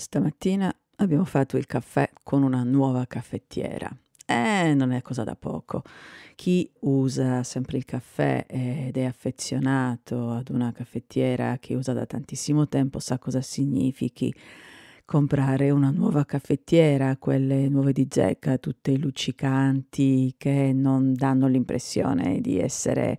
Stamattina abbiamo fatto il caffè con una nuova caffettiera. Eh, non è cosa da poco. Chi usa sempre il caffè ed è affezionato ad una caffettiera che usa da tantissimo tempo sa cosa significhi comprare una nuova caffettiera, quelle nuove di zecca, tutte luccicanti che non danno l'impressione di essere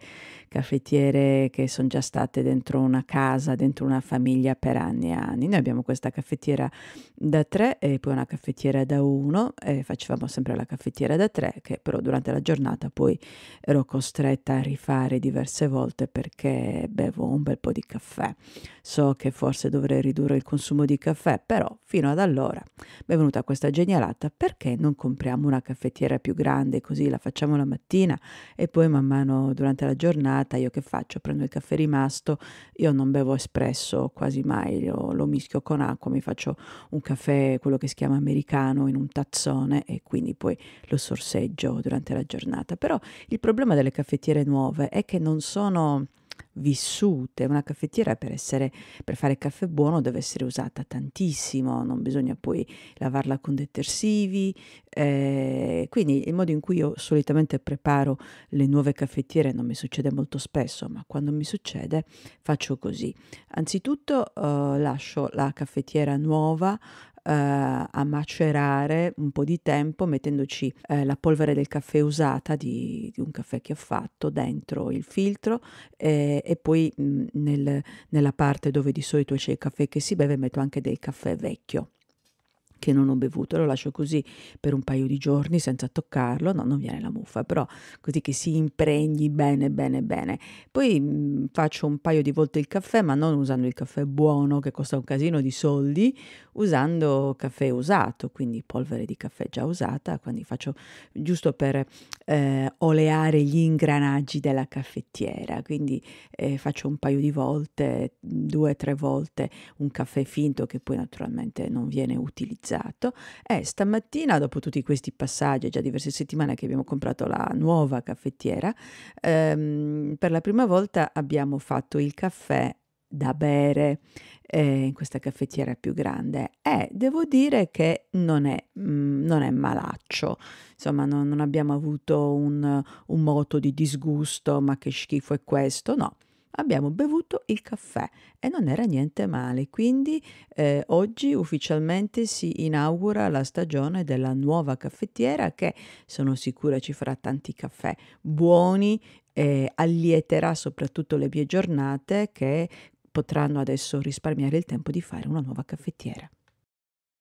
caffettiere che sono già state dentro una casa, dentro una famiglia per anni e anni. Noi abbiamo questa caffettiera da tre e poi una caffettiera da uno e facevamo sempre la caffettiera da tre che però durante la giornata poi ero costretta a rifare diverse volte perché bevo un bel po' di caffè. So che forse dovrei ridurre il consumo di caffè, però Fino ad allora benvenuta è questa genialata, perché non compriamo una caffettiera più grande così la facciamo la mattina e poi man mano durante la giornata io che faccio? Prendo il caffè rimasto, io non bevo espresso quasi mai, lo, lo mischio con acqua, mi faccio un caffè, quello che si chiama americano, in un tazzone e quindi poi lo sorseggio durante la giornata. Però il problema delle caffettiere nuove è che non sono vissute. Una caffettiera per, essere, per fare caffè buono deve essere usata tantissimo, non bisogna poi lavarla con detersivi. Eh, quindi il modo in cui io solitamente preparo le nuove caffettiere non mi succede molto spesso, ma quando mi succede faccio così. Anzitutto eh, lascio la caffettiera nuova eh, a macerare un po' di tempo mettendoci eh, la polvere del caffè usata di, di, un caffè che ho fatto dentro il filtro eh, e poi mh, mm, nel, nella parte dove di solito c'è il caffè che si beve metto anche del caffè vecchio che non ho bevuto, lo lascio così per un paio di giorni senza toccarlo, no, non viene la muffa, però così che si impregni bene, bene, bene. Poi mh, mm, faccio un paio di volte il caffè, ma non usando il caffè buono che costa un casino di soldi, usando caffè usato, quindi polvere di caffè già usata, quindi faccio giusto per eh, oleare gli ingranaggi della caffettiera, quindi eh, faccio un paio di volte, due, tre volte un caffè finto che poi naturalmente non viene utilizzato utilizzato e stamattina, dopo tutti questi passaggi, è già diverse settimane che abbiamo comprato la nuova caffettiera, ehm, per la prima volta abbiamo fatto il caffè da bere eh, in questa caffettiera più grande e devo dire che non è, mh, mm, non è malaccio insomma non, non abbiamo avuto un, un moto di disgusto ma che schifo è questo no abbiamo bevuto il caffè e non era niente male. Quindi eh, oggi ufficialmente si inaugura la stagione della nuova caffettiera che sono sicura ci farà tanti caffè buoni. Eh, allieterà soprattutto le mie giornate che potranno adesso risparmiare il tempo di fare una nuova caffettiera.